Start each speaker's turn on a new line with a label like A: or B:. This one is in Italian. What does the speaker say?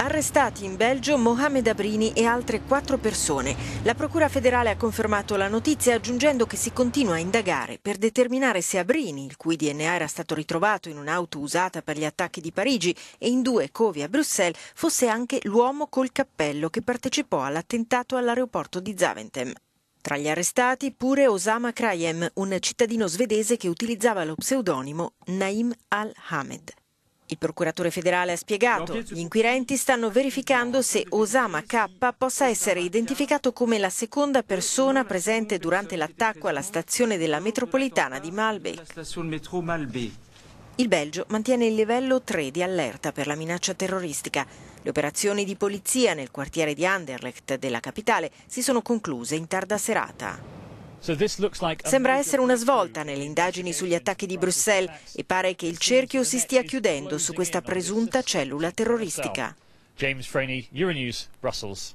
A: Arrestati in Belgio Mohamed Abrini e altre quattro persone. La Procura federale ha confermato la notizia aggiungendo che si continua a indagare per determinare se Abrini, il cui DNA era stato ritrovato in un'auto usata per gli attacchi di Parigi e in due covi a Bruxelles, fosse anche l'uomo col cappello che partecipò all'attentato all'aeroporto di Zaventem. Tra gli arrestati pure Osama Krayem, un cittadino svedese che utilizzava lo pseudonimo Naim al-Hamed. Il procuratore federale ha spiegato, gli inquirenti stanno verificando se Osama K possa essere identificato come la seconda persona presente durante l'attacco alla stazione della metropolitana di Malbec. Il Belgio mantiene il livello 3 di allerta per la minaccia terroristica. Le operazioni di polizia nel quartiere di Anderlecht della capitale si sono concluse in tarda serata. Sembra essere una svolta nelle indagini sugli attacchi di Bruxelles e pare che il cerchio si stia chiudendo su questa presunta cellula terroristica. James Franey, Euronews, Brussels.